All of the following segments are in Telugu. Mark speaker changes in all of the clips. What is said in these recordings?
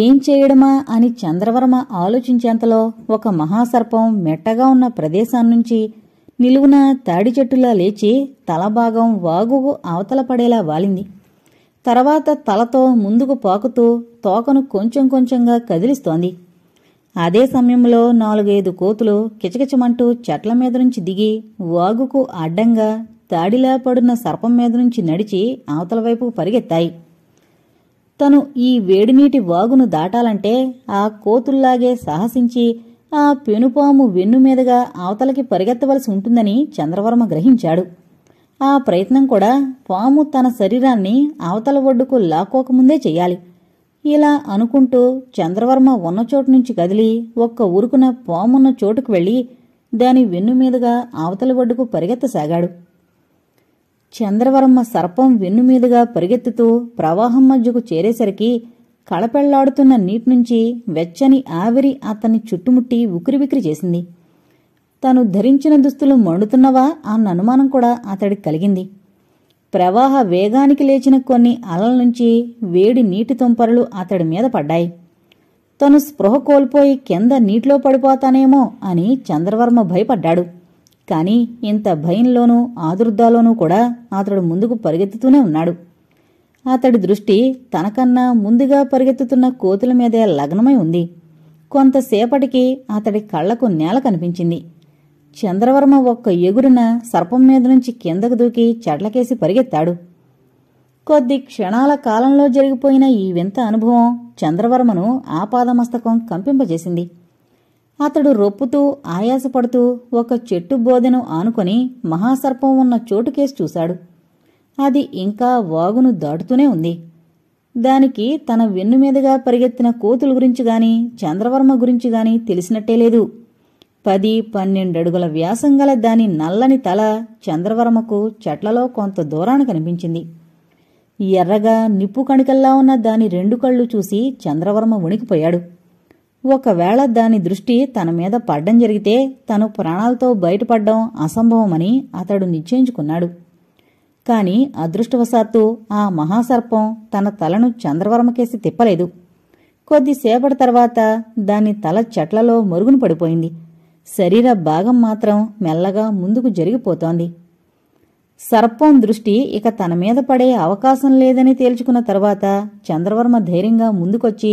Speaker 1: ఏం చేయడమా అని చంద్రవర్మ ఆలోచించేంతలో ఒక మహాసర్పం మెట్టగా ఉన్న ప్రదేశం నుంచి నిలువున తాడి చెట్టులా లేచి తలభాగం వాగుకు అవతల పడేలా వాలింది తర్వాత తలతో ముందుకు పాకుతూ తోకను కొంచెం కొంచెంగా కదిలిస్తోంది అదే సమయంలో నాలుగైదు కోతులు కిచకిచమంటూ చెట్ల మీద నుంచి దిగి వాగుకు అడ్డంగా తాడిలా పడున్న సర్పం మీద నుంచి నడిచి అవతల వైపు పరిగెత్తాయి తను ఈ వేడినీటి వాగును దాటాలంటే ఆ కోతుల్లాగే సాహసించి ఆ పెనుపాము వెన్ను మీదుగా అవతలకి పరిగెత్తవలసి ఉంటుందని చంద్రవర్మ గ్రహించాడు ఆ ప్రయత్నం కూడా పాము తన శరీరాన్ని అవతల ఒడ్డుకు లాక్కోకముందే చెయ్యాలి ఇలా అనుకుంటూ చంద్రవర్మ ఉన్న చోటు నుంచి కదిలి ఒక్క ఉరుకున పామున్న చోటుకు వెళ్ళి దాని వెన్ను మీదుగా అవతల ఒడ్డుకు పరిగెత్తసాగాడు చంద్రవర్మ సర్పం వెన్నుమీదుగా పరిగెత్తుతూ ప్రవాహం మధ్యకు చేరేసరికి కళపెళ్లాడుతున్న నీటినుంచి వెచ్చని ఆవిరి అతన్ని చుట్టుముట్టి ఉక్కిరిబిక్కిరి చేసింది తను ధరించిన దుస్తులు మండుతున్నవా అన్న అనుమానం కూడా అతడికి కలిగింది ప్రవాహ వేగానికి లేచిన కొన్ని అలల నుంచి వేడి నీటి తుంపరలు అతడి మీద పడ్డాయి తను స్పృహ కోల్పోయి కింద నీటిలో పడిపోతానేమో అని చంద్రవర్మ భయపడ్డాడు కాని ఇంత భయంలోనూ ఆదుర్దాలోనూ కూడా అతడు ముందుకు పరిగెత్తుతూనే ఉన్నాడు అతడి దృష్టి తనకన్నా ముందుగా పరిగెత్తుతున్న కోతుల మీదే లగ్నమై ఉంది కొంతసేపటికి అతడి కళ్లకు నేల కనిపించింది చంద్రవర్మ ఒక్క ఎగురున సర్పం మీద నుంచి కిందకు దూకి చెట్లకేసి పరిగెత్తాడు కొద్ది క్షణాల కాలంలో జరిగిపోయిన ఈ వింత అనుభవం చంద్రవర్మను ఆపాదమస్తకం కంపింపజేసింది అతడు రొప్పుతూ ఆయాసపడుతూ ఒక చెట్టు బోధను ఆనుకొని మహాసర్పం ఉన్న చోటుకేసి చూశాడు అది ఇంకా వాగును దాటుతూనే ఉంది దానికి తన వెన్ను మీదుగా పరిగెత్తిన కోతుల గురించి గాని చంద్రవర్మ గురించి గాని తెలిసినట్టే లేదు పది పన్నెండడుగుల వ్యాసం గల దాని నల్లని తల చంద్రవర్మకు చెట్లలో కొంత దూరాన కనిపించింది ఎర్రగా నిప్పు కణికల్లా ఉన్న దాని రెండు కళ్ళు చూసి చంద్రవర్మ ఉణికిపోయాడు ఒకవేళ దాని దృష్టి తన మీద పడ్డం జరిగితే తను ప్రాణాలతో బయటపడ్డం అసంభవమని అతడు నిశ్చయించుకున్నాడు కాని అదృష్టవశాత్తు ఆ మహాసర్పం తన తలను చంద్రవర్మకేసి తిప్పలేదు కొద్దిసేపటి తర్వాత దాని తల చెట్లలో మరుగున పడిపోయింది శరీర భాగం మాత్రం మెల్లగా ముందుకు జరిగిపోతోంది సర్పం దృష్టి ఇక తన మీద పడే అవకాశం లేదని తేల్చుకున్న తర్వాత చంద్రవర్మ ధైర్యంగా ముందుకొచ్చి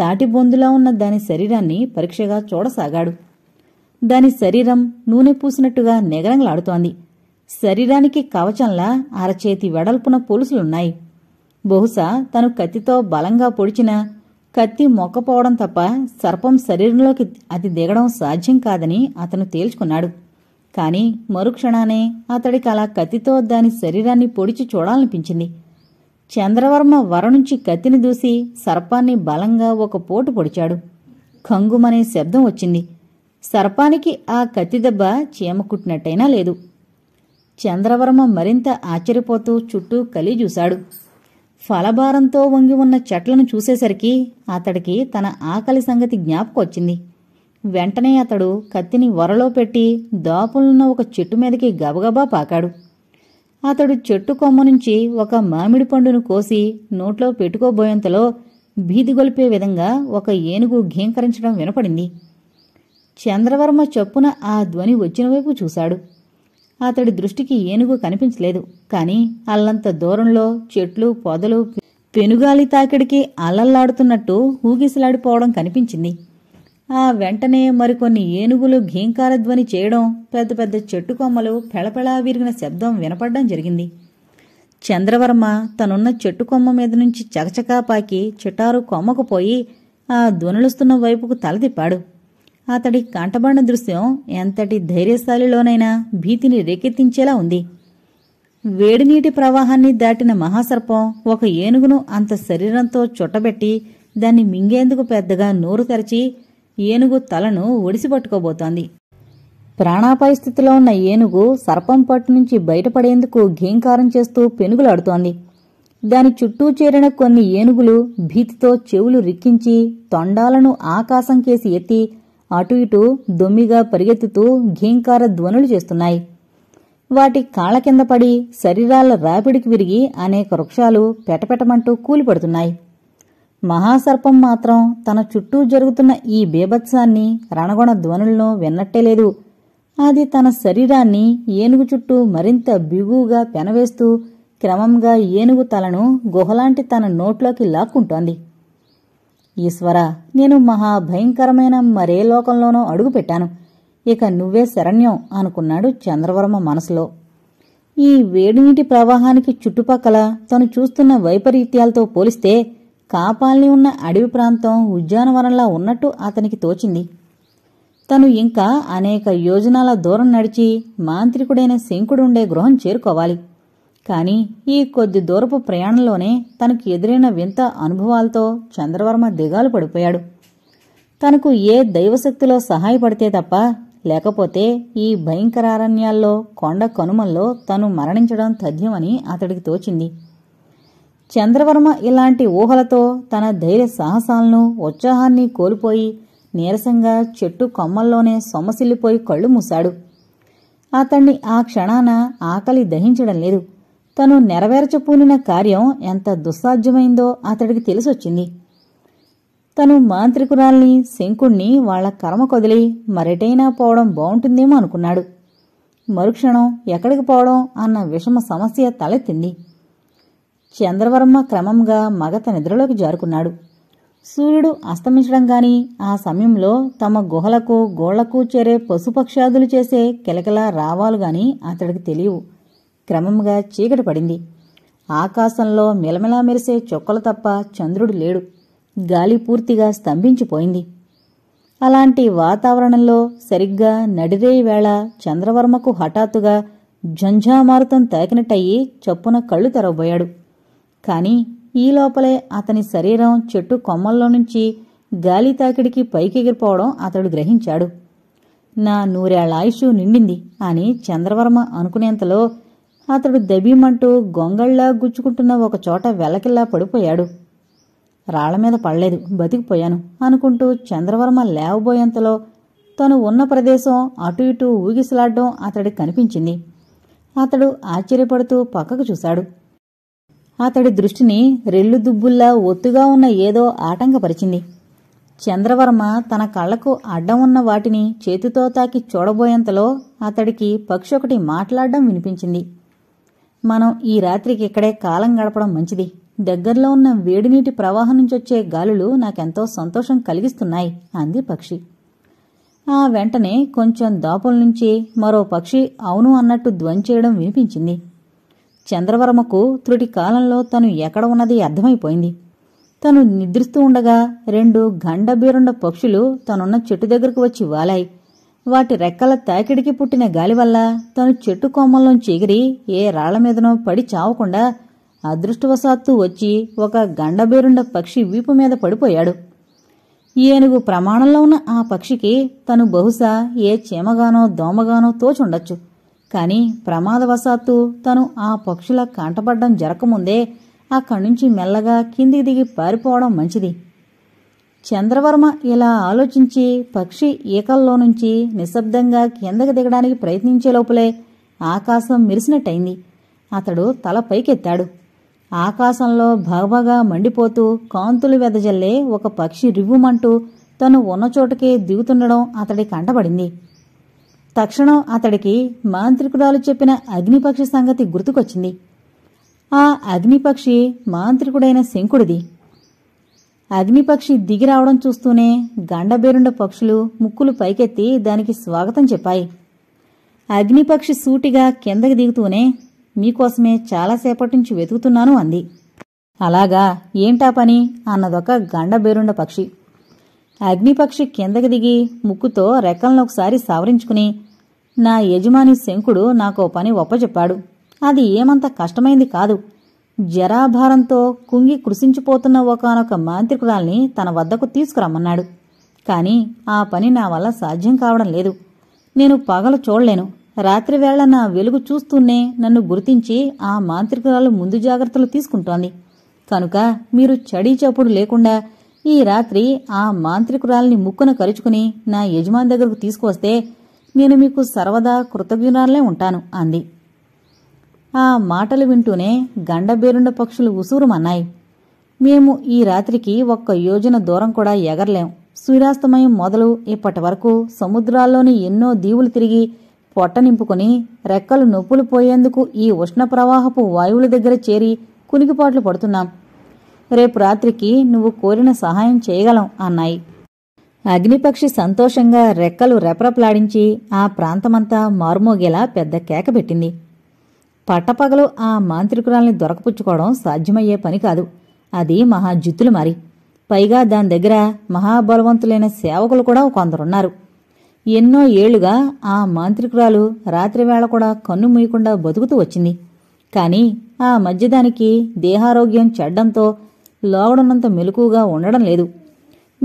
Speaker 1: తాటి బొందులా ఉన్న దాని శరీరాన్ని పరీక్షగా చూడసాగాడు దాని శరీరం నూనె పూసినట్టుగా నెగరంగలాడుతోంది శరీరానికి కవచంలా అరచేతి వెడల్పున పోలుసులున్నాయి బహుశా తను కత్తితో బలంగా పొడిచినా కత్తి మొక్కపోవడం తప్ప సర్పం శరీరంలోకి అది దిగడం సాధ్యం కాదని అతను తేల్చుకున్నాడు కాని మరుక్షణానే అతడికి అలా కత్తితో దాని శరీరాన్ని పొడిచి చూడాలనిపించింది చంద్రవర్మ వర నుంచి కత్తిని దూసి సర్పాన్ని బలంగా ఒక పోటు పొడిచాడు కంగుమనే శబ్దం వచ్చింది సర్పానికి ఆ కత్తి దెబ్బ చీమకుట్టినట్టయినా లేదు చంద్రవర్మ మరింత ఆశ్చర్యపోతూ చుట్టూ కలి చూశాడు ఫలభారంతో వంగి ఉన్న చెట్లను చూసేసరికి అతడికి తన ఆకలి సంగతి జ్ఞాపకొచ్చింది వెంటనే అతడు కత్తిని వరలో పెట్టి దాపులున్న ఒక చెట్టు మీదకి గబగబా పాకాడు అతడు చెట్టు కొమ్మ నుంచి ఒక మామిడి పండును కోసి నోట్లో పెట్టుకోబోయేంతలో భీతిగొలిపే విధంగా ఒక ఏనుగు ఘీంకరించడం వినపడింది చంద్రవర్మ చొప్పున ఆ ధ్వని వచ్చిన వైపు చూశాడు అతడి దృష్టికి ఏనుగు కనిపించలేదు కాని అల్లంత దూరంలో చెట్లు పొదలు పెనుగాలి తాకిడికి అల్లల్లాడుతున్నట్టు ఊగిసలాడిపోవడం కనిపించింది ఆ వెంటనే మరికొన్ని ఏనుగులు ఘీంకార ధ్వని చేయడం పెద్ద పెద్ద చెట్టు కొమ్మలు పెళపెళా విరిగిన శబ్దం వినపడడం జరిగింది చంద్రవర్మ తనున్న చెట్టు కొమ్మ మీద నుంచి చకచకా పాకి చిటారు కొమ్మకు పోయి ఆ ధ్వనులుస్తున్న వైపుకు తలదిప్పాడు అతడి కంటబడిన దృశ్యం ఎంతటి ధైర్యశాలిలోనైనా భీతిని రేకెత్తించేలా ఉంది వేడినీటి ప్రవాహాన్ని దాటిన మహాసర్పం ఒక ఏనుగును అంత శరీరంతో చుట్టబెట్టి దాన్ని మింగేందుకు పెద్దగా నోరు తెరచి ఏనుగు తలను ఒడిసిపట్టుకోబోతోంది ప్రాణాపాయ స్థితిలో ఉన్న ఏనుగు సర్పం పట్టు నుంచి బయటపడేందుకు ఘీంకారం చేస్తూ పెనుగులాడుతోంది దాని చుట్టూ చేరిన కొన్ని ఏనుగులు భీతితో చెవులు రిక్కించి తొండాలను ఆకాశం కేసి ఎత్తి అటు ఇటు దొమ్మిగా పరిగెత్తుతూ ఘీంకార ధ్వనులు చేస్తున్నాయి వాటి కాళ్ల కింద పడి శరీరాల రాపిడికి విరిగి అనేక వృక్షాలు పెటపెటమంటూ కూలిపడుతున్నాయి మహాసర్పం మాత్రం తన చుట్టూ జరుగుతున్న ఈ బీభత్సాన్ని రణగొణ ధ్వనుల్లో విన్నట్టే లేదు అది తన శరీరాన్ని ఏనుగు చుట్టూ మరింత బిగువుగా పెనవేస్తూ క్రమంగా ఏనుగు తలను గుహలాంటి తన నోట్లోకి లాక్కుంటోంది ఈశ్వర నేను మహా భయంకరమైన మరే లోకంలోనో అడుగుపెట్టాను ఇక నువ్వే శరణ్యం అనుకున్నాడు చంద్రవర్మ మనసులో ఈ వేడినీటి ప్రవాహానికి చుట్టుపక్కల తను చూస్తున్న వైపరీత్యాలతో పోలిస్తే కాపాలని ఉన్న అడవి ప్రాంతం ఉద్యానవనంలా ఉన్నట్టు అతనికి తోచింది తను ఇంకా అనేక యోజనాల దూరం నడిచి మాంత్రికుడైన శంకుడుండే గృహం చేరుకోవాలి కాని ఈ కొద్ది దూరపు ప్రయాణంలోనే తనకు ఎదురైన వింత అనుభవాలతో చంద్రవర్మ దిగాలు పడిపోయాడు తనకు ఏ దైవశక్తిలో సహాయపడితే తప్ప లేకపోతే ఈ భయంకరారణ్యాల్లో కొండ కనుమల్లో తను మరణించడం తథ్యమని అతడికి తోచింది చంద్రవర్మ ఇలాంటి ఊహలతో తన ధైర్య సాహసాలను ఉత్సాహాన్ని కోల్పోయి నీరసంగా చెట్టు కొమ్మల్లోనే సొమ్మసిల్లిపోయి కళ్ళు మూశాడు అతణ్ణి ఆ క్షణాన ఆకలి దహించడం లేదు తను నెరవేర్చపూనిన కార్యం ఎంత దుస్సాధ్యమైందో అతడికి తెలిసొచ్చింది తను మాంత్రికురాల్ని శంకుణ్ణి వాళ్ల కర్మ కొదిలి మరెటైనా పోవడం బావుంటుందేమో అనుకున్నాడు మరుక్షణం ఎక్కడికి పోవడం అన్న విషమ సమస్య తలెత్తింది చంద్రవర్మ క్రమంగా మగత నిద్రలోకి జారుకున్నాడు సూర్యుడు అస్తమించడం గాని ఆ సమయంలో తమ గుహలకు గోళ్లకు చేరే పశుపక్షాదులు చేసే కిలకిల రావాలు గాని అతడికి తెలియవు క్రమంగా చీకటి పడింది ఆకాశంలో మిలమిలా మెరిసే చుక్కలు తప్ప చంద్రుడు లేడు గాలి పూర్తిగా స్తంభించిపోయింది అలాంటి వాతావరణంలో సరిగ్గా నడిరే వేళ చంద్రవర్మకు హఠాత్తుగా ఝంఝామారుతం తాకినట్టయి చప్పున కళ్ళు తెరవబోయాడు కాని ఈ లోపలే అతని శరీరం చెట్టు కొమ్మల్లో నుంచి గాలి తాకిడికి పైకెగిరిపోవడం అతడు గ్రహించాడు నా నూరేళ్ల ఆయుషు నిండింది అని చంద్రవర్మ అనుకునేంతలో అతడు దబీమంటూ గొంగళ్ళ గుచ్చుకుంటున్న ఒక చోట వెలకిల్లా పడిపోయాడు రాళ్ల మీద పడలేదు బతికిపోయాను అనుకుంటూ చంద్రవర్మ లేవబోయేంతలో తను ఉన్న ప్రదేశం అటు ఇటు ఊగిసలాడ్డం అతడికి కనిపించింది అతడు ఆశ్చర్యపడుతూ పక్కకు చూశాడు అతడి దృష్టిని రెల్లు దుబ్బుల్లా ఒత్తుగా ఉన్న ఏదో ఆటంకపరిచింది చంద్రవర్మ తన కళ్లకు అడ్డం ఉన్న వాటిని చేతితో తాకి చూడబోయేంతలో అతడికి పక్షి ఒకటి మాట్లాడడం వినిపించింది మనం ఈ రాత్రికి ఇక్కడే కాలం గడపడం మంచిది దగ్గరలో ఉన్న వేడినీటి ప్రవాహం నుంచొచ్చే గాలులు నాకెంతో సంతోషం కలిగిస్తున్నాయి అంది పక్షి ఆ వెంటనే కొంచెం దోపల నుంచి మరో పక్షి అవును అన్నట్టు ధ్వంచేయడం వినిపించింది చంద్రవర్మకు త్రుటి కాలంలో తను ఎక్కడ ఉన్నది అర్థమైపోయింది తను నిద్రిస్తూ ఉండగా రెండు గండబీరుండ పక్షులు తనున్న చెట్టు దగ్గరకు వచ్చి వాలాయి వాటి రెక్కల తాకిడికి పుట్టిన గాలి వల్ల తను చెట్టు కొమ్మల్లోంచి ఎగిరి ఏ రాళ్ల మీదనో పడి చావకుండా అదృష్టవశాత్తు వచ్చి ఒక గండబీరుండ పక్షి వీపు మీద పడిపోయాడు ఏనుగు ప్రమాణంలో ఉన్న ఆ పక్షికి తను బహుశా ఏ చీమగానో దోమగానో తోచుండొచ్చు కాని ప్రమాదవశాత్తు తను ఆ పక్షుల కంటపడ్డం జరకముందే అక్కడి నుంచి మెల్లగా కిందికి దిగి పారిపోవడం మంచిది చంద్రవర్మ ఇలా ఆలోచించి పక్షి ఈకల్లో నుంచి నిశ్శబ్దంగా కిందకి దిగడానికి ప్రయత్నించే లోపలే ఆకాశం మెరిసినట్టయింది అతడు తల పైకెత్తాడు ఆకాశంలో బాగా మండిపోతూ కాంతులు వెదజల్లే ఒక పక్షి రివ్వుమంటూ తను ఉన్న చోటకే దిగుతుండడం అతడి కంటపడింది తక్షణం అతడికి మాంత్రికురాలు చెప్పిన అగ్నిపక్షి సంగతి గుర్తుకొచ్చింది ఆ అగ్నిపక్షి మాంత్రికుడైన శంకుడిది అగ్నిపక్షి దిగి రావడం చూస్తూనే గండబేరుండ పక్షులు ముక్కులు పైకెత్తి దానికి స్వాగతం చెప్పాయి అగ్నిపక్షి సూటిగా కిందకి దిగుతూనే మీకోసమే చాలాసేపటి నుంచి వెతుకుతున్నాను అంది అలాగా ఏంటా పని అన్నదొక గండబేరుండ పక్షి అగ్నిపక్షి కిందకి దిగి ముక్కుతో రెక్కలను ఒకసారి సావరించుకుని నా యజమాని శంకుడు నాకో పని ఒప్పచెప్పాడు అది ఏమంత కష్టమైంది కాదు జరాభారంతో కుంగి కృషించిపోతున్న ఒకనొక మాంత్రికురాల్ని తన వద్దకు తీసుకురమ్మన్నాడు కానీ ఆ పని నా వల్ల సాధ్యం కావడం లేదు నేను పగలు చూడలేను రాత్రివేళ నా వెలుగు చూస్తూనే నన్ను గుర్తించి ఆ మాంత్రికురాలు ముందు జాగ్రత్తలు తీసుకుంటోంది కనుక మీరు చడీ చప్పుడు లేకుండా ఈ రాత్రి ఆ మాంత్రికురాల్ని ముక్కున కరుచుకుని నా యజమాని దగ్గరకు తీసుకువస్తే నేను మీకు సర్వదా కృతజ్ఞురాలనే ఉంటాను అంది ఆ మాటలు వింటూనే గండబేరుండ పక్షులు ఉసూరుమన్నాయి మేము ఈ రాత్రికి ఒక్క యోజన దూరం కూడా ఎగరలేం సూర్యాస్తమయం మొదలు ఇప్పటి వరకు సముద్రాల్లోని ఎన్నో దీవులు తిరిగి పొట్ట నింపుకొని రెక్కలు నొప్పులు పోయేందుకు ఈ ఉష్ణ ప్రవాహపు వాయువుల దగ్గర చేరి కునికిపాట్లు పడుతున్నాం రేపు రాత్రికి నువ్వు కోరిన సహాయం చేయగలం అన్నాయి అగ్నిపక్షి సంతోషంగా రెక్కలు రెపరెపలాడించి ఆ ప్రాంతమంతా మారుమోగేలా పెద్ద కేక పెట్టింది పట్టపగలు ఆ మాంత్రికురాల్ని దొరకపుచ్చుకోవడం సాధ్యమయ్యే పని కాదు అది మహాజిత్తులు మరి పైగా దాని దగ్గర మహాబలవంతులైన సేవకులు కూడా కొందరున్నారు ఎన్నో ఏళ్లుగా ఆ మాంత్రికురాలు రాత్రివేళ కూడా కన్ను మూయకుండా బతుకుతూ వచ్చింది కాని ఆ మధ్య దానికి దేహారోగ్యం చెడ్డంతో లోగడున్నంత మెలకుగా ఉండడం లేదు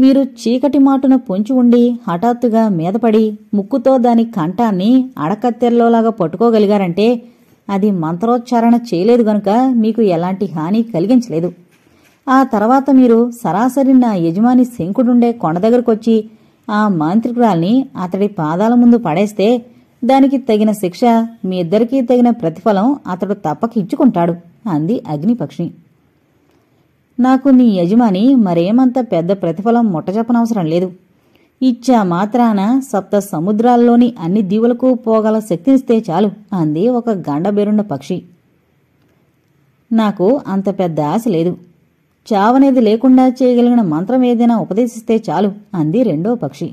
Speaker 1: మీరు చీకటి మాటున పొంచి ఉండి హఠాత్తుగా మీదపడి ముక్కుతో దాని కంఠాన్ని అడకత్తెరలోలాగా పట్టుకోగలిగారంటే అది మంత్రోచ్చారణ చేయలేదు గనుక మీకు ఎలాంటి హాని కలిగించలేదు ఆ తర్వాత మీరు సరాసరి నా యజమాని శంకుడుండే కొండ దగ్గరకొచ్చి ఆ మాంత్రికురాల్ని అతడి పాదాల ముందు పడేస్తే దానికి తగిన శిక్ష మీ ఇద్దరికీ తగిన ప్రతిఫలం అతడు తప్పక ఇచ్చుకుంటాడు అంది అగ్నిపక్షి నాకు నీ యజమాని మరేమంత పెద్ద ప్రతిఫలం మొట్టచెప్పనవసరం లేదు ఇచ్చా మాత్రాన సప్త సముద్రాల్లోని అన్ని దీవులకు పోగల శక్తినిస్తే చాలు అంది ఒక గండబెరుండ పక్షి నాకు అంత పెద్ద ఆశ లేదు చావనేది లేకుండా చేయగలిగిన మంత్రం ఏదైనా ఉపదేశిస్తే చాలు అంది రెండో పక్షి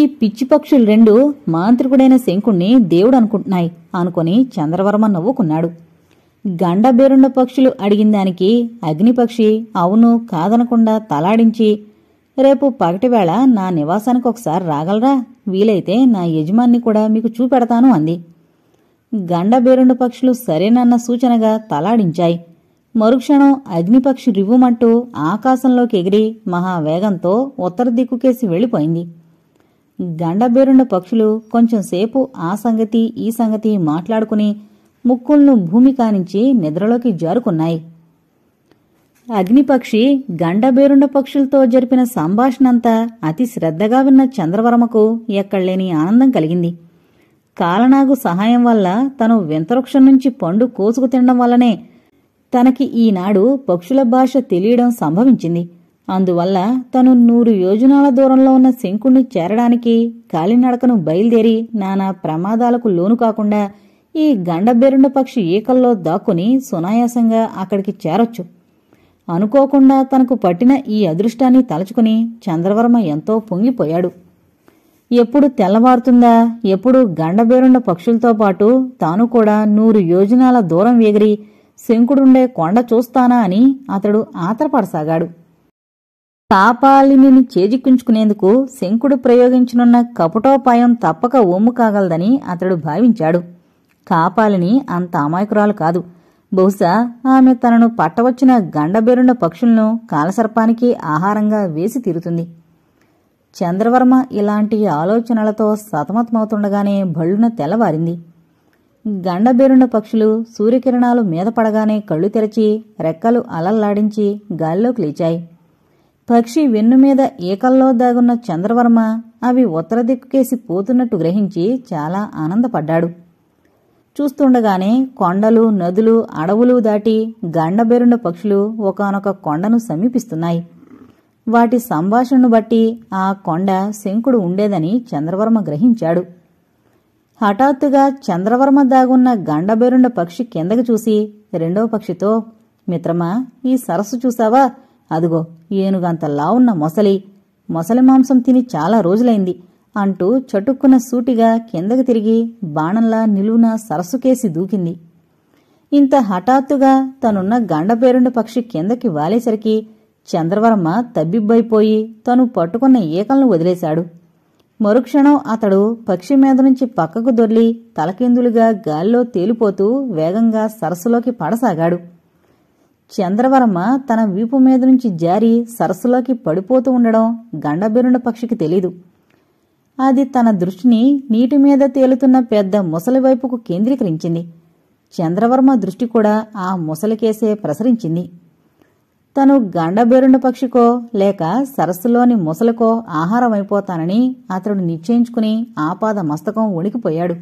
Speaker 1: ఈ పిచ్చి పక్షులు రెండు మాంత్రికుడైన శంకుణ్ణి దేవుడు అనుకుంటున్నాయి అనుకుని చంద్రవర్మ నవ్వుకున్నాడు గండబేరుండ పక్షులు అడిగిన దానికి అగ్నిపక్షి అవును కాదనకుండా తలాడించి రేపు పగటివేళ నా నివాసానికి ఒకసారి రాగలరా వీలైతే నా యజమాన్ని కూడా మీకు చూపెడతాను అంది గండబేరుండ పక్షులు సరేనన్న సూచనగా తలాడించాయి మరుక్షణం అగ్నిపక్షి రివ్వుమంటూ ఆకాశంలోకి ఎగిరి మహావేగంతో ఉత్తర దిక్కుకేసి వెళ్ళిపోయింది గండబేరుండ పక్షులు కొంచెంసేపు ఆ సంగతి ఈ సంగతి మాట్లాడుకుని ముక్కులను భూమి కానించి నిద్రలోకి జారుకున్నాయి అగ్నిపక్షి గండబేరుండ పక్షులతో జరిపిన సంభాషణంతా అతి శ్రద్ధగా విన్న చంద్రవర్మకు ఎక్కడలేని ఆనందం కలిగింది కాలనాగు సహాయం వల్ల తను వింతవృక్షం నుంచి పండు కోసుకు తినడం వల్లనే తనకి ఈనాడు పక్షుల భాష తెలియడం సంభవించింది అందువల్ల తను నూరు యోజనాల దూరంలో ఉన్న శంకుణ్ణి చేరడానికి కాలినడకను బయలుదేరి నానా ప్రమాదాలకు లోను కాకుండా ఈ గండబెరుండ పక్షి ఈకల్లో దాక్కుని సునాయాసంగా అక్కడికి చేరొచ్చు అనుకోకుండా తనకు పట్టిన ఈ అదృష్టాన్ని తలచుకుని చంద్రవర్మ ఎంతో పొంగిపోయాడు ఎప్పుడు తెల్లవారుతుందా ఎప్పుడు గండబేరుండ పక్షులతో పాటు తాను కూడా నూరు యోజనాల దూరం ఎగిరి శంకుడుండే కొండ చూస్తానా అని అతడు ఆతరపడసాగాడు పాపాలిని చేజిక్కించుకునేందుకు శంకుడు ప్రయోగించనున్న కపుటోపాయం తప్పక ఒమ్ము కాగలదని అతడు భావించాడు కాపాలని అంత అమాయకురాలు కాదు బహుశా ఆమె తనను పట్టవచ్చిన గండబెరుండ పక్షులను కాలసర్పానికి ఆహారంగా వేసి తీరుతుంది చంద్రవర్మ ఇలాంటి ఆలోచనలతో సతమతమవుతుండగానే భళ్ళున తెల్లవారింది గండబేరుండ పక్షులు సూర్యకిరణాలు మీద పడగానే కళ్ళు తెరచి రెక్కలు అలల్లాడించి గాలిలోకి లేచాయి పక్షి వెన్నుమీద ఈకల్లో దాగున్న చంద్రవర్మ అవి ఉత్తర దిక్కుకేసి పోతున్నట్టు గ్రహించి చాలా ఆనందపడ్డాడు చూస్తుండగానే కొండలు నదులు అడవులు దాటి గండబెరుండ పక్షులు ఒకనొక కొండను సమీపిస్తున్నాయి వాటి సంభాషణను బట్టి ఆ కొండ శంకుడు ఉండేదని చంద్రవర్మ గ్రహించాడు హఠాత్తుగా చంద్రవర్మ దాగున్న గండబెరుండ పక్షి కిందకు చూసి రెండో పక్షితో మిత్రమా ఈ సరస్సు చూసావా అదుగో ఏనుగంత లావున్న మొసలి మొసలి మాంసం తిని చాలా రోజులైంది అంటూ చటుక్కున సూటిగా కిందకు తిరిగి బాణంలా నిలువున సరస్సుకేసి దూకింది ఇంత హఠాత్తుగా తనున్న గండపేరుండు పక్షి కిందకి వాలేసరికి చంద్రవర్మ తబ్బిబ్బైపోయి తను పట్టుకున్న ఈకలను వదిలేశాడు మరుక్షణం అతడు పక్షి మీద నుంచి పక్కకు దొర్లి తలకిందులుగా గాల్లో తేలిపోతూ వేగంగా సరస్సులోకి పడసాగాడు చంద్రవర్మ తన వీపు మీద నుంచి జారి సరస్సులోకి పడిపోతూ ఉండడం గండబిరుండ పక్షికి తెలీదు అది తన దృష్టిని నీటి మీద తేలుతున్న పెద్ద ముసలి వైపుకు కేంద్రీకరించింది చంద్రవర్మ దృష్టి కూడా ఆ ముసలికేసే ప్రసరించింది తను గండబేరుండ పక్షికో లేక సరస్సులోని ముసలికో ఆహారం అయిపోతానని అతడు నిశ్చయించుకుని ఆపాద మస్తకం ఉణికిపోయాడు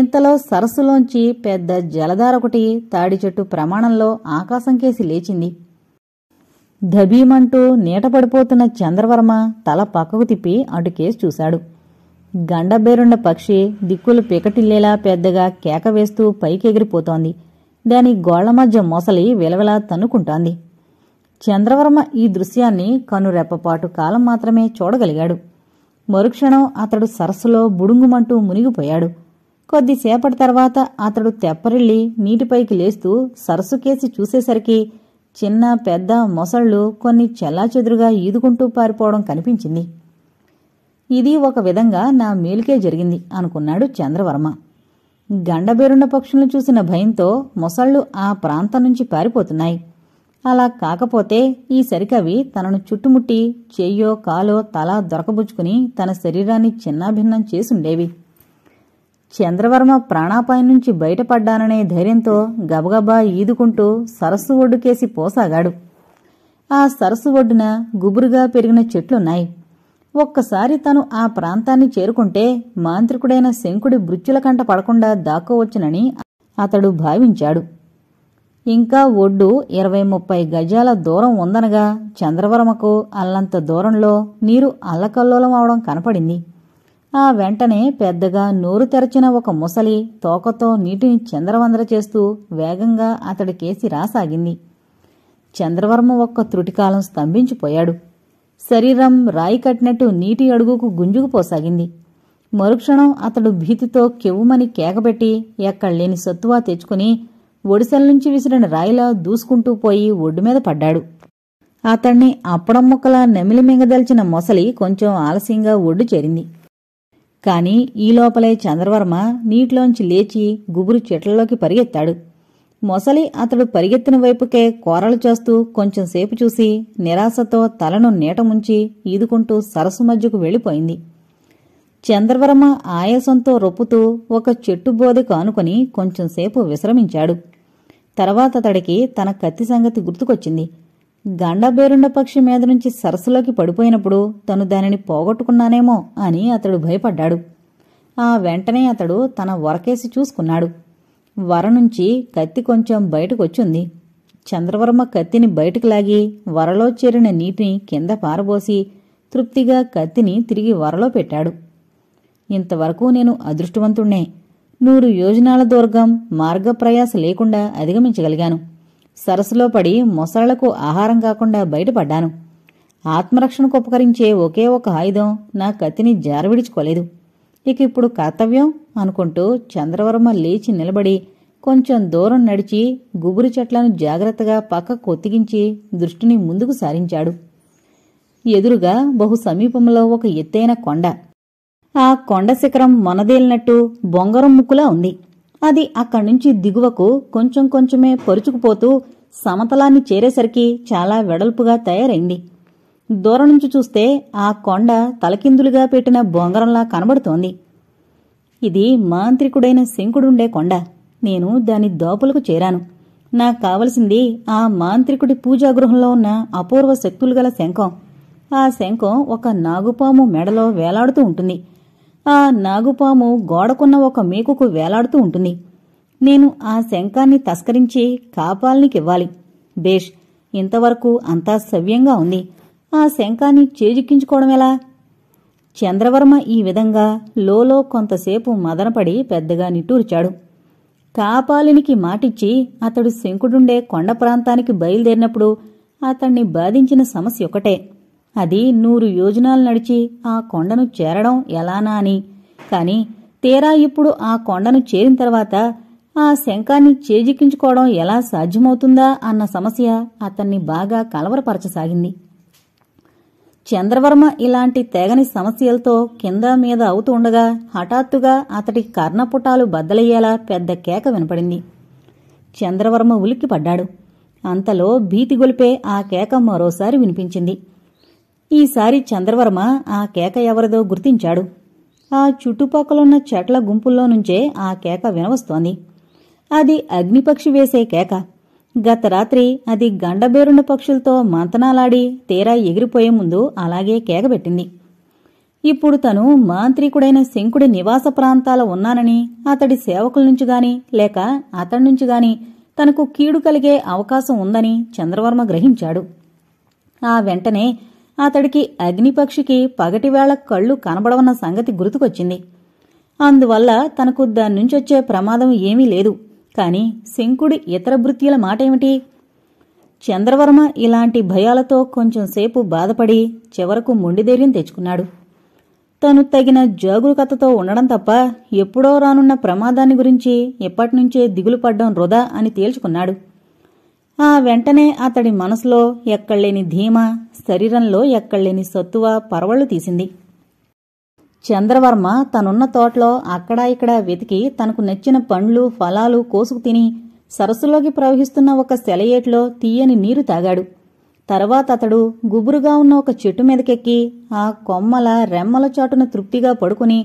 Speaker 1: ఇంతలో సరస్సులోంచి పెద్ద జలధార ఒకటి తాడి చెట్టు ప్రమాణంలో ఆకాశంకేసి లేచింది ధబీమంటూ నీటపడిపోతున్న చంద్రవర్మ తల పక్కకు తిప్పి అటుకేసి చూశాడు గండబేరుండ పక్షి దిక్కులు పికటిల్లేలా పెద్దగా కేక వేస్తూ పైకెగిరిపోతోంది దాని గోళ్ల మధ్య మొసలి విలవిలా తన్నుకుంటోంది చంద్రవర్మ ఈ దృశ్యాన్ని కనురెప్పపాటు కాలం మాత్రమే చూడగలిగాడు మరుక్షణం అతడు సరస్సులో బుడుంగుమంటూ మునిగిపోయాడు కొద్దిసేపటి తర్వాత అతడు తెప్పరిల్లి నీటిపైకి లేస్తూ సరస్సుకేసి చూసేసరికి చిన్న పెద్ద మొసళ్ళు కొన్ని చెల్లాచెదురుగా ఈదుకుంటూ పారిపోవడం కనిపించింది ఇది ఒక విధంగా నా మేలుకే జరిగింది అనుకున్నాడు చంద్రవర్మ గండబేరున్న పక్షులను చూసిన భయంతో మొసళ్ళు ఆ ప్రాంతం నుంచి పారిపోతున్నాయి అలా కాకపోతే ఈ సరికవి తనను చుట్టుముట్టి చెయ్యో కాలో తల దొరకబుచ్చుకుని తన శరీరాన్ని చిన్నాభిన్నం చేసుండేవి చంద్రవర్మ ప్రాణాపాయం నుంచి బయటపడ్డాననే ధైర్యంతో గబగబా ఈదుకుంటూ సరస్సు ఒడ్డుకేసి పోసాగాడు ఆ సరస్సు ఒడ్డున గుబురుగా పెరిగిన చెట్లున్నాయి ఒక్కసారి తను ఆ ప్రాంతాన్ని చేరుకుంటే మాంత్రికుడైన శంకుడి మృత్యుల కంట పడకుండా దాక్కోవచ్చునని అతడు భావించాడు ఇంకా ఒడ్డు ఇరవై ముప్పై గజాల దూరం ఉందనగా చంద్రవరమకు అల్లంత దూరంలో నీరు అల్లకల్లోలం అవడం కనపడింది ఆ వెంటనే పెద్దగా నోరు తెరచిన ఒక ముసలి తోకతో నీటిని చంద్రవందర చేస్తూ వేగంగా అతడి కేసి రాసాగింది చంద్రవర్మ ఒక్క త్రుటికాలం స్తంభించిపోయాడు శరీరం రాయి కట్టినట్టు నీటి అడుగుకు గుంజుకుపోసాగింది మరుక్షణం అతడు భీతితో కెవ్వుమని కేకబెట్టి ఎక్కడలేని సత్తువా తెచ్చుకుని ఒడిసెల నుంచి విసిరిన రాయిలా దూసుకుంటూ పోయి ఒడ్డు మీద పడ్డాడు అతణ్ణి అప్పడం ముక్కలా నెమిలిమింగదల్చిన మొసలి కొంచెం ఆలస్యంగా ఒడ్డు చేరింది కాని ఈలోపలే చంద్రవర్మ నీటిలోంచి లేచి గుబురు చెట్లలోకి పరిగెత్తాడు మొసలి అతడు పరిగెత్తిన వైపుకే కోరలు చేస్తూ కొంచెంసేపు చూసి నిరాశతో తలను నీటముంచి ఈదుకుంటూ సరస్సు మధ్యకు వెళ్ళిపోయింది చంద్రవర్మ ఆయాసంతో రొప్పుతూ ఒక చెట్టు బోధకు ఆనుకొని కొంచెంసేపు విశ్రమించాడు తర్వాత అతడికి తన కత్తి సంగతి గుర్తుకొచ్చింది గండబేరుండ పక్షి మీద నుంచి సరస్సులోకి పడిపోయినప్పుడు తను దానిని పోగొట్టుకున్నానేమో అని అతడు భయపడ్డాడు ఆ వెంటనే అతడు తన వరకేసి చూసుకున్నాడు వర నుంచి కత్తి కొంచెం బయటకొచ్చింది చంద్రవర్మ కత్తిని బయటకు లాగి వరలో చేరిన నీటిని కింద పారబోసి తృప్తిగా కత్తిని తిరిగి వరలో పెట్టాడు ఇంతవరకు నేను అదృష్టవంతుణ్ణే నూరు యోజనాల దూర్గం మార్గప్రయాస లేకుండా అధిగమించగలిగాను సరస్సులో పడి మొసళ్లకు ఆహారం కాకుండా బయటపడ్డాను ఆత్మరక్షణకు ఉపకరించే ఒకే ఒక ఆయుధం నా కత్తిని జారవిడుచుకోలేదు ఇక ఇప్పుడు కర్తవ్యం అనుకుంటూ చంద్రవర్మ లేచి నిలబడి కొంచెం దూరం నడిచి గుబురు చెట్లను జాగ్రత్తగా పక్క కొత్తిగించి దృష్టిని ముందుకు సారించాడు ఎదురుగా బహు సమీపంలో ఒక ఎత్తైన కొండ ఆ కొండ శిఖరం మొనదేలినట్టు బొంగరం ముక్కులా ఉంది అది అక్కడి నుంచి దిగువకు కొంచెం కొంచెమే పరుచుకుపోతూ సమతలాన్ని చేరేసరికి చాలా వెడల్పుగా తయారైంది దూరం నుంచి చూస్తే ఆ కొండ తలకిందులుగా పెట్టిన బొంగరంలా కనబడుతోంది ఇది మాంత్రికుడైన శంకుడుండే కొండ నేను దాని దోపులకు చేరాను నాకు కావలసింది ఆ మాంత్రికుడి పూజాగృహంలో ఉన్న అపూర్వ శక్తులు గల శంఖం ఆ శంఖం ఒక నాగుపాము మెడలో వేలాడుతూ ఉంటుంది ఆ నాగుపాము గోడకున్న ఒక మేకుకు వేలాడుతూ ఉంటుంది నేను ఆ శంఖాన్ని తస్కరించి కాపాలనికివ్వాలి బేష్ ఇంతవరకు అంతా సవ్యంగా ఉంది ఆ శంఖాన్ని చేజిక్కించుకోవడం ఎలా చంద్రవర్మ ఈ విధంగా లోలో కొంతసేపు మదనపడి పెద్దగా నిట్టూర్చాడు కాపాలినికి మాటిచ్చి అతడు శంకుడుండే కొండ ప్రాంతానికి బయలుదేరినప్పుడు అతణ్ణి బాధించిన సమస్య ఒకటే అది నూరు యోజనాలు నడిచి ఆ కొండను చేరడం ఎలానా అని కాని తీరా ఇప్పుడు ఆ కొండను చేరిన తర్వాత ఆ శంఖాన్ని చేజిక్కించుకోవడం ఎలా సాధ్యమవుతుందా అన్న సమస్య అతన్ని బాగా కలవరపరచసాగింది చంద్రవర్మ ఇలాంటి తెగని సమస్యలతో కింద మీద అవుతూ ఉండగా హఠాత్తుగా అతడి కర్ణపుటాలు బద్దలయ్యేలా పెద్ద కేక వినపడింది చంద్రవర్మ ఉలిక్కిపడ్డాడు అంతలో భీతి గొలిపే ఆ కేక మరోసారి వినిపించింది ఈసారి చంద్రవర్మ ఆ కేక ఎవరిదో గుర్తించాడు ఆ చుట్టుపక్కలున్న చెట్ల గుంపుల్లో నుంచే ఆ కేక వినవస్తోంది అది అగ్నిపక్షి వేసే కేక గత రాత్రి అది గండబేరున్న పక్షులతో మంతనాలాడి తీరా ఎగిరిపోయే ముందు అలాగే కేకబెట్టింది ఇప్పుడు తను మాంత్రికుడైన శంకుడి నివాస ప్రాంతాల ఉన్నానని అతడి సేవకుల నుంచి గాని లేక అతడి నుంచి గాని తనకు కీడు కలిగే అవకాశం ఉందని చంద్రవర్మ గ్రహించాడు ఆ వెంటనే అతడికి అగ్నిపక్షికి పగటివేళ కళ్ళు కనబడవన్న సంగతి గుర్తుకొచ్చింది అందువల్ల తనకు దాన్నుంచొచ్చే ప్రమాదం ఏమీ లేదు కాని శంకుడి ఇతర భృత్యుల మాటేమిటి చంద్రవర్మ ఇలాంటి భయాలతో కొంచెం సేపు బాధపడి చివరకు మొండిధైర్యం తెచ్చుకున్నాడు తను తగిన జాగరూకతతో ఉండడం తప్ప ఎప్పుడో రానున్న ప్రమాదాన్ని గురించి ఎప్పటినుంచే దిగులు పడ్డం వృధా అని తేల్చుకున్నాడు ఆ వెంటనే అతడి మనసులో ఎక్కడలేని ధీమా శరీరంలో ఎక్కడలేని సత్తువ పరవళ్లు తీసింది చంద్రవర్మ తనున్న తోటలో అక్కడా ఇక్కడా వెతికి తనకు నచ్చిన పండ్లు ఫలాలు కోసుకు తిని సరస్సులోకి ప్రవహిస్తున్న ఒక సెలయేట్లో తీయని నీరు తాగాడు తర్వాత అతడు గుబురుగా ఉన్న ఒక చెట్టు మీదకెక్కి ఆ కొమ్మల రెమ్మల చాటున తృప్తిగా పడుకుని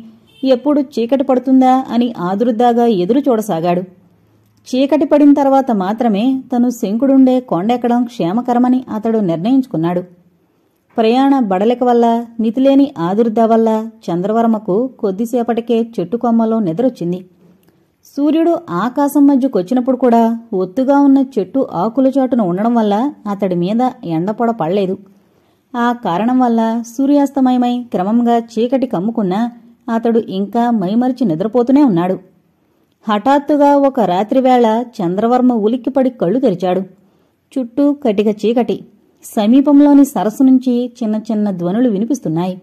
Speaker 1: ఎప్పుడు చీకటి పడుతుందా అని ఆదురుద్దాగా ఎదురు చూడసాగాడు చీకటి పడిన తర్వాత మాత్రమే తను శంకుడుండే కొండెక్కడం క్షేమకరమని అతడు నిర్ణయించుకున్నాడు ప్రయాణ బడలిక వల్ల మితిలేని ఆదుర్ద వల్ల చంద్రవర్మకు కొద్దిసేపటికే చెట్టు కొమ్మలో నిద్రొచ్చింది సూర్యుడు ఆకాశం మధ్యకొచ్చినప్పుడు కూడా ఒత్తుగా ఉన్న చెట్టు ఆకుల చాటున ఉండడం వల్ల అతడి మీద ఎండపొడ పడలేదు ఆ కారణం వల్ల సూర్యాస్తమయమై క్రమంగా చీకటి కమ్ముకున్నా అతడు ఇంకా మైమరిచి నిద్రపోతూనే ఉన్నాడు హఠాత్తుగా ఒక రాత్రివేళ చంద్రవర్మ ఉలిక్కిపడి కళ్ళు తెరిచాడు చుట్టూ కటిక చీకటి సమీపంలోని సరస్సు నుంచి చిన్న చిన్న ధ్వనులు వినిపిస్తున్నాయి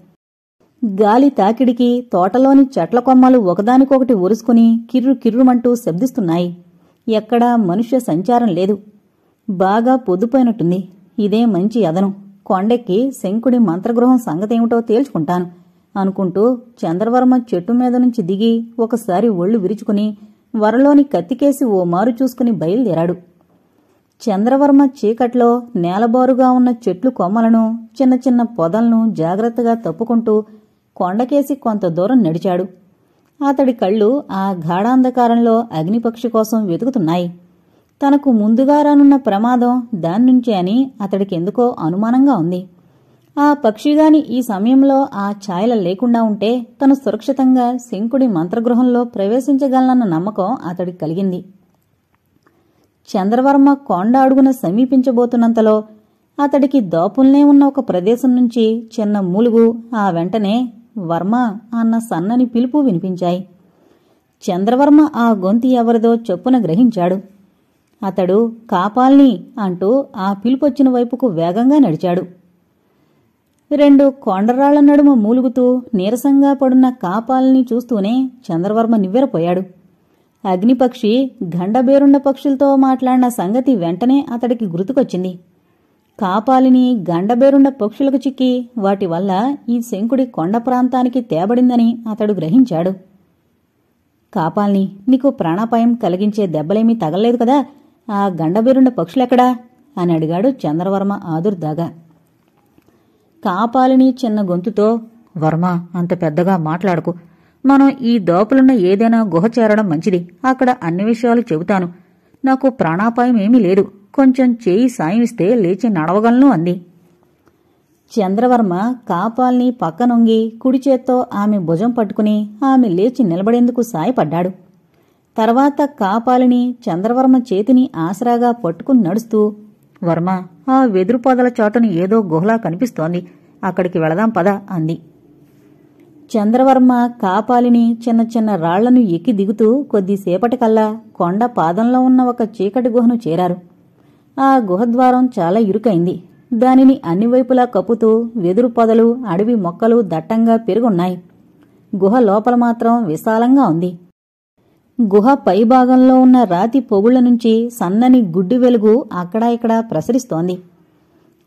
Speaker 1: గాలి తాకిడికి తోటలోని చెట్ల కొమ్మలు ఒకదానికొకటి ఒరుసుకుని కిర్రు కిర్రుమంటూ శబ్దిస్తున్నాయి ఎక్కడా మనుష్య సంచారం లేదు బాగా పొద్దుపోయినట్టుంది ఇదే మంచి అదను కొండెక్కి శంకుడి మంత్రగృహం సంగతేమిటో తేల్చుకుంటాను అనుకుంటూ చంద్రవర్మ చెట్టు మీద నుంచి దిగి ఒకసారి ఒళ్ళు విరుచుకుని వరలోని కత్తికేసి ఓ మారు చూసుకుని బయలుదేరాడు చంద్రవర్మ చీకట్లో నేలబారుగా ఉన్న చెట్లు కొమ్మలను చిన్న చిన్న పొదలను జాగ్రత్తగా తప్పుకుంటూ కొండకేసి కొంత దూరం నడిచాడు అతడి కళ్ళు ఆ గాఢాంధకారంలో అగ్నిపక్షి కోసం వెతుకుతున్నాయి తనకు ముందుగా రానున్న ప్రమాదం దాని అని అతడికెందుకో అనుమానంగా ఉంది ఆ పక్షిగాని ఈ సమయంలో ఆ ఛాయల లేకుండా ఉంటే తను సురక్షితంగా శంకుడి మంత్రగృహంలో ప్రవేశించగలనన్న నమ్మకం అతడికి కలిగింది చంద్రవర్మ కొండ అడుగున సమీపించబోతున్నంతలో అతడికి దోపుల్నే ఉన్న ఒక ప్రదేశం నుంచి చిన్న మూలుగు ఆ వెంటనే వర్మ అన్న సన్నని పిలుపు వినిపించాయి చంద్రవర్మ ఆ గొంతు ఎవరిదో చొప్పున గ్రహించాడు అతడు కాపాల్ని అంటూ ఆ పిలుపొచ్చిన వైపుకు వేగంగా నడిచాడు రెండు కొండరాళ్ల నడుమ మూలుగుతూ నీరసంగా పడున్న కాపాలని చూస్తూనే చంద్రవర్మ నివ్వెరపోయాడు అగ్నిపక్షి గండబేరుండ పక్షులతో మాట్లాడిన సంగతి వెంటనే అతడికి గుర్తుకొచ్చింది కాపాలిని గండబేరుండ పక్షులకు చిక్కి వాటి వల్ల ఈ శంకుడి కొండ ప్రాంతానికి తేబడిందని అతడు గ్రహించాడు కాపాల్ని నీకు ప్రాణాపాయం కలిగించే దెబ్బలేమీ తగలలేదు కదా ఆ గండబేరుండ పక్షులెక్కడా అని అడిగాడు చంద్రవర్మ ఆదుర్దాగా కాపాలిని చిన్న గొంతుతో వర్మ అంత పెద్దగా మాట్లాడకు మనం ఈ దోపులున్న ఏదైనా గుహ చేరడం మంచిది అక్కడ అన్ని విషయాలు చెబుతాను నాకు ప్రాణాపాయం ఏమీ లేదు కొంచెం చేయి సాయమిస్తే లేచి నడవగలను అంది చంద్రవర్మ కాపాల్ని పక్కనొంగి కుడిచేత్తో ఆమె భుజం పట్టుకుని ఆమె లేచి నిలబడేందుకు సాయపడ్డాడు తర్వాత కాపాలిని చంద్రవర్మ చేతిని ఆసరాగా పట్టుకుని నడుస్తూ వర్మ ఆ వెదురు పొదల ఏదో గుహలా కనిపిస్తోంది అక్కడికి వెళదాం పద అంది చంద్రవర్మ కాపాలిని చిన్న చిన్న రాళ్లను ఎక్కి దిగుతూ కొద్దిసేపటికల్లా కొండ పాదంలో ఉన్న ఒక చీకటి గుహను చేరారు ఆ గుహద్వారం చాలా ఇరుకైంది దానిని అన్ని వైపులా కప్పుతూ వెదురు పొదలు అడవి మొక్కలు దట్టంగా పెరుగున్నాయి గుహ లోపల మాత్రం విశాలంగా ఉంది గుహ పైభాగంలో ఉన్న రాతి పొగుళ్ల నుంచి సన్నని గుడ్డి వెలుగు అక్కడా ఇక్కడా ప్రసరిస్తోంది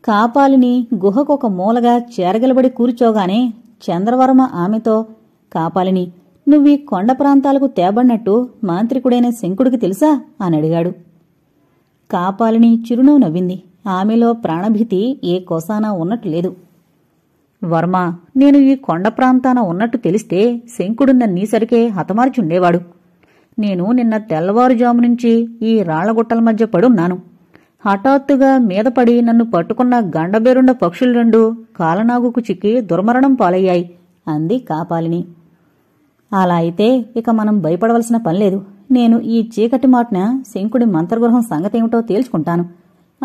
Speaker 1: కాపాలిని గుహకొక మూలగా చేరగలబడి కూర్చోగానే చంద్రవర్మ ఆమెతో కాపాలిని ఈ కొండ ప్రాంతాలకు తేబడినట్టు మాంత్రికుడైన శంకుడికి తెలుసా అని అడిగాడు కాపాలిని చిరునవ్వు నవ్వింది ఆమెలో ప్రాణభీతి ఏ కోసానా ఉన్నట్టు లేదు వర్మ నేను ఈ కొండ ప్రాంతాన ఉన్నట్టు తెలిస్తే శంకుడున్న నీసరికే హతమార్చుండేవాడు నేను నిన్న తెల్లవారుజాము నుంచి ఈ రాళ్లగుట్టల మధ్య పడున్నాను హఠాత్తుగా మీదపడి నన్ను పట్టుకున్న గండబేరుండ పక్షులు రెండు కాలనాగుకు చిక్కి దుర్మరణం పాలయ్యాయి అంది కాపాలిని అలా అయితే ఇక మనం భయపడవలసిన పనిలేదు నేను ఈ చీకటి మాటన శంకుడి మంత్రగృహం సంగతేమిటో తేల్చుకుంటాను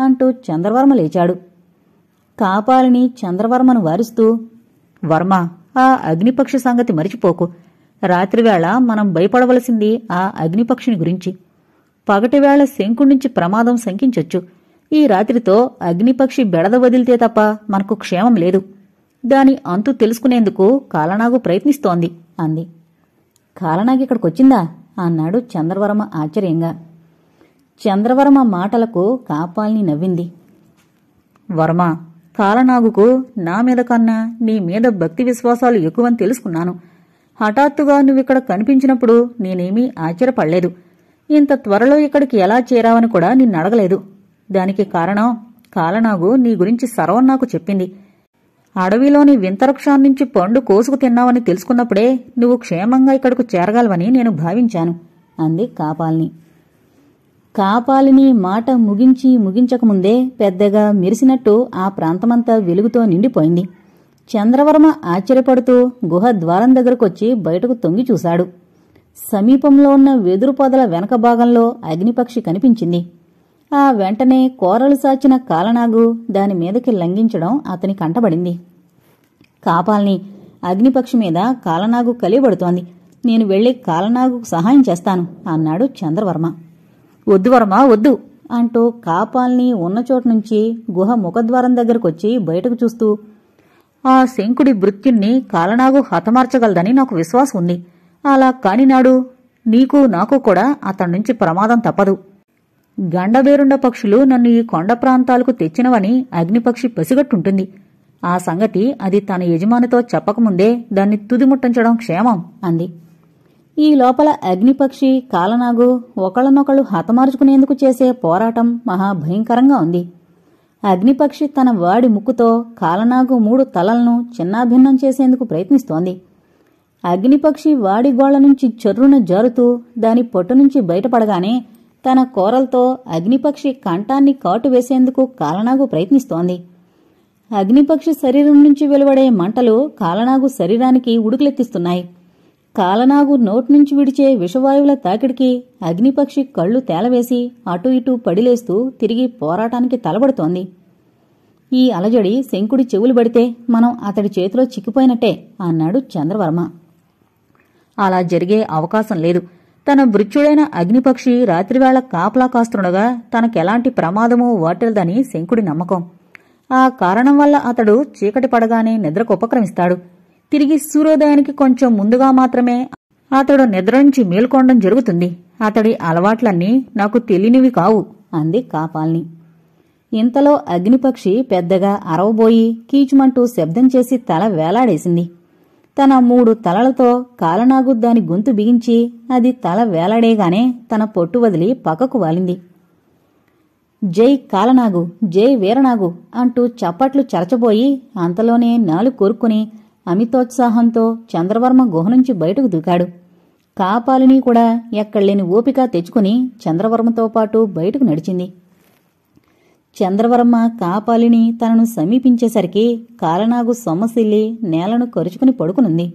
Speaker 1: అంటూ చంద్రవర్మ లేచాడు కాపాలిని చంద్రవర్మను వారిస్తూ వర్మ ఆ అగ్నిపక్షి సంగతి మరిచిపోకు రాత్రివేళ మనం భయపడవలసింది ఆ అగ్నిపక్షిని గురించి పగటివేళ శంకుణ్ణించి నుంచి ప్రమాదం శంకించొచ్చు ఈ రాత్రితో అగ్నిపక్షి బెడద వదిలితే తప్ప మనకు క్షేమం లేదు దాని అంతు తెలుసుకునేందుకు కాలనాగు ప్రయత్నిస్తోంది అంది కాలనాగి ఇక్కడికొచ్చిందా అన్నాడు చంద్రవరమ ఆశ్చర్యంగా చంద్రవరమ మాటలకు కాపాల్ని నవ్వింది వర్మ కాలనాగుకు నా మీద కన్నా నీ మీద భక్తి విశ్వాసాలు ఎక్కువని తెలుసుకున్నాను హఠాత్తుగా నువ్విక్కడ కనిపించినప్పుడు నేనేమీ ఆశ్చర్యపడలేదు ఇంత త్వరలో ఇక్కడికి ఎలా చేరావని కూడా నిన్నడగలేదు దానికి కారణం కాలనాగు నీ గురించి సర్వం నాకు చెప్పింది అడవిలోని వింతరక్షాన్నించి పండు కోసుకు తిన్నావని తెలుసుకున్నప్పుడే నువ్వు క్షేమంగా ఇక్కడకు చేరగలవని నేను భావించాను అంది కాపాలిని కాపాలిని మాట ముగించి ముగించకముందే పెద్దగా మెరిసినట్టు ఆ ప్రాంతమంతా వెలుగుతో నిండిపోయింది చంద్రవర్మ ఆశ్చర్యపడుతూ గుహ ద్వారం దగ్గరకొచ్చి బయటకు తొంగి చూశాడు సమీపంలో ఉన్న వెదురు పొదల వెనక భాగంలో అగ్నిపక్షి కనిపించింది ఆ వెంటనే కోరలు సాచిన కాలనాగు దాని మీదకి లంఘించడం అతని కంటబడింది కాపాల్ని అగ్నిపక్షి మీద కాలనాగు కలియబడుతోంది నేను వెళ్ళి కాలనాగుకు సహాయం చేస్తాను అన్నాడు చంద్రవర్మ వద్దు వర్మ వద్దు అంటూ కాపాల్ని ఉన్నచోటు నుంచి గుహ ముఖద్వారం దగ్గరకొచ్చి బయటకు చూస్తూ ఆ శంకుడి మృత్యుణ్ణి కాలనాగు హతమార్చగలదని నాకు విశ్వాసం ఉంది అలా కానినాడు నీకు నాకు కూడా అతడి నుంచి ప్రమాదం తప్పదు గండబేరుండ పక్షులు నన్ను ఈ కొండ ప్రాంతాలకు తెచ్చినవని అగ్నిపక్షి పసిగట్టుంటుంది ఆ సంగతి అది తన యజమానితో చెప్పకముందే దాన్ని తుదిముట్టించడం క్షేమం అంది ఈ లోపల అగ్నిపక్షి కాలనాగు ఒకళ్ళనొకళ్ళు హతమార్చుకునేందుకు చేసే పోరాటం మహాభయంకరంగా ఉంది అగ్నిపక్షి తన వాడి ముక్కుతో కాలనాగు మూడు తలలను చిన్నాభిన్నం చేసేందుకు ప్రయత్నిస్తోంది అగ్నిపక్షి వాడి గోళ్ల నుంచి చర్రున జారుతూ దాని పొట్టు నుంచి బయటపడగానే తన కోరలతో అగ్నిపక్షి కంఠాన్ని కాటు వేసేందుకు కాలనాగు ప్రయత్నిస్తోంది అగ్నిపక్షి శరీరం నుంచి వెలువడే మంటలు కాలనాగు శరీరానికి ఉడుకులెత్తిస్తున్నాయి కాలనాగు నోట్నుంచి విడిచే విషవాయువుల తాకిడికి అగ్నిపక్షి కళ్ళు తేలవేసి అటూ ఇటూ పడిలేస్తూ తిరిగి పోరాటానికి తలబడుతోంది ఈ అలజడి శంకుడి చెవులు పడితే మనం అతడి చేతిలో చిక్కిపోయినట్టే అన్నాడు చంద్రవర్మ అలా జరిగే అవకాశం లేదు తన మృత్యుడైన అగ్నిపక్షి రాత్రివేళ కాపలా కాస్తుండగా తనకెలాంటి ప్రమాదమూ వాటిల్దని శంకుడి నమ్మకం ఆ కారణం వల్ల అతడు చీకటి పడగానే నిద్రకు ఉపక్రమిస్తాడు తిరిగి సూర్యోదయానికి కొంచెం ముందుగా మాత్రమే అతడు నిద్ర నుంచి మేల్కొనడం జరుగుతుంది అతడి అలవాట్లన్నీ నాకు తెలియనివి కావు అంది కాపాల్ని ఇంతలో అగ్నిపక్షి పెద్దగా అరవబోయి కీచుమంటూ శబ్దం చేసి తల వేలాడేసింది తన మూడు తలలతో కాలనాగు దాని గొంతు బిగించి అది తల వేలాడేగానే తన పొట్టు వదిలి పక్కకు వాలింది జై కాలనాగు జై వీరనాగు అంటూ చప్పట్లు చరచబోయి అంతలోనే నాలు కోరుకుని అమితోత్సాహంతో చంద్రవర్మ గుహ నుంచి బయటకు దూకాడు కాపాలిని కూడా ఎక్కడలేని ఓపిక తెచ్చుకుని చంద్రవర్మతో పాటు బయటకు నడిచింది చంద్రవర్మ కాపాలిని తనను సమీపించేసరికి కాలనాగు సొమ్మసిల్లి నేలను కరుచుకుని పడుకునుంది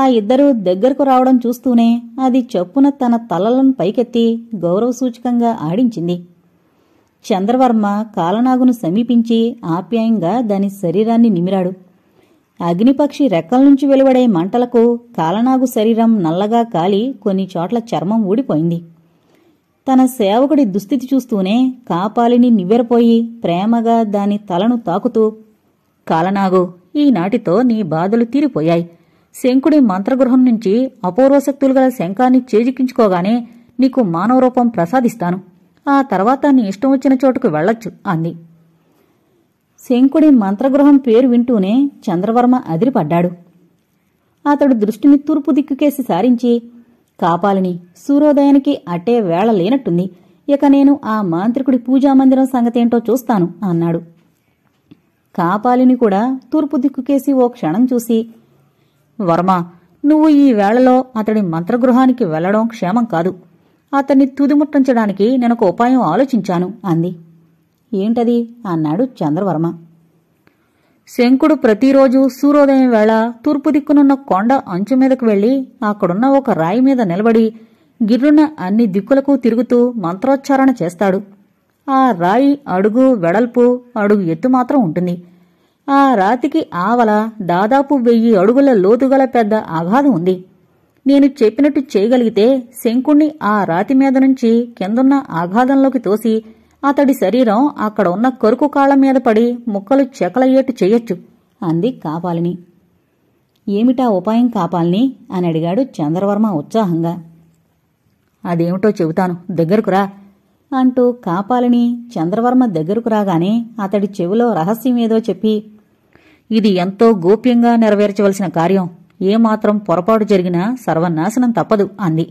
Speaker 1: ఆ ఇద్దరూ దగ్గరకు రావడం చూస్తూనే అది చప్పున తన తలలను పైకెత్తి గౌరవ సూచకంగా ఆడించింది చంద్రవర్మ కాలనాగును సమీపించి ఆప్యాయంగా దాని శరీరాన్ని నిమిరాడు అగ్నిపక్షి రెక్కల నుంచి వెలువడే మంటలకు కాలనాగు శరీరం నల్లగా కాలి కొన్ని చోట్ల చర్మం ఊడిపోయింది తన సేవకుడి దుస్థితి చూస్తూనే కాపాలిని నివ్వెరపోయి ప్రేమగా దాని తలను తాకుతూ కాలనాగు ఈనాటితో నీ బాధలు తీరిపోయాయి శంకుడి మంత్రగృహం నుంచి అపూర్వశక్తులు గల శంఖాన్ని చేజిక్కించుకోగానే నీకు మానవ రూపం ప్రసాదిస్తాను ఆ తర్వాత నీ ఇష్టం వచ్చిన చోటుకు వెళ్లొచ్చు అంది శంకుడి మంత్రగృహం పేరు వింటూనే చంద్రవర్మ అదిరిపడ్డాడు అతడు దృష్టిని తూర్పు దిక్కుకేసి సారించి కాపాలిని సూర్యోదయానికి అట్టే వేళ లేనట్టుంది ఇక నేను ఆ మాంత్రికుడి పూజామందిరం సంగతేంటో చూస్తాను అన్నాడు కాపాలిని కూడా తూర్పు దిక్కుకేసి ఓ క్షణం చూసి వర్మ నువ్వు ఈ వేళలో అతడి మంత్రగృహానికి వెళ్లడం క్షేమం కాదు అతన్ని తుదిముట్టించడానికి నేనొక ఉపాయం ఆలోచించాను అంది ఏంటది అన్నాడు చంద్రవర్మ శంకుడు ప్రతిరోజు సూర్యోదయం వేళ తూర్పు దిక్కునున్న కొండ అంచు మీదకు వెళ్లి అక్కడున్న ఒక రాయి మీద నిలబడి గిర్రున అన్ని దిక్కులకు తిరుగుతూ మంత్రోచ్చారణ చేస్తాడు ఆ రాయి అడుగు వెడల్పు అడుగు ఎత్తు మాత్రం ఉంటుంది ఆ రాతికి ఆవల దాదాపు వెయ్యి అడుగుల లోతుగల పెద్ద అగాధం ఉంది నేను చెప్పినట్టు చేయగలిగితే శంకుణ్ణి ఆ రాతి మీద నుంచి కిందున్న అగాధంలోకి తోసి అతడి శరీరం అక్కడ ఉన్న కరుకు కాళ్ళ మీద పడి ముక్కలు చెకలయ్యేట్టు చెయ్యొచ్చు అంది కాపాలిని ఏమిటా ఉపాయం కాపాలిని అని అడిగాడు చంద్రవర్మ ఉత్సాహంగా అదేమిటో చెబుతాను దగ్గరకురా అంటూ కాపాలిని చంద్రవర్మ దగ్గరకు రాగానే అతడి చెవిలో రహస్యం ఏదో చెప్పి ఇది ఎంతో గోప్యంగా నెరవేర్చవలసిన కార్యం ఏమాత్రం పొరపాటు జరిగినా సర్వనాశనం తప్పదు అంది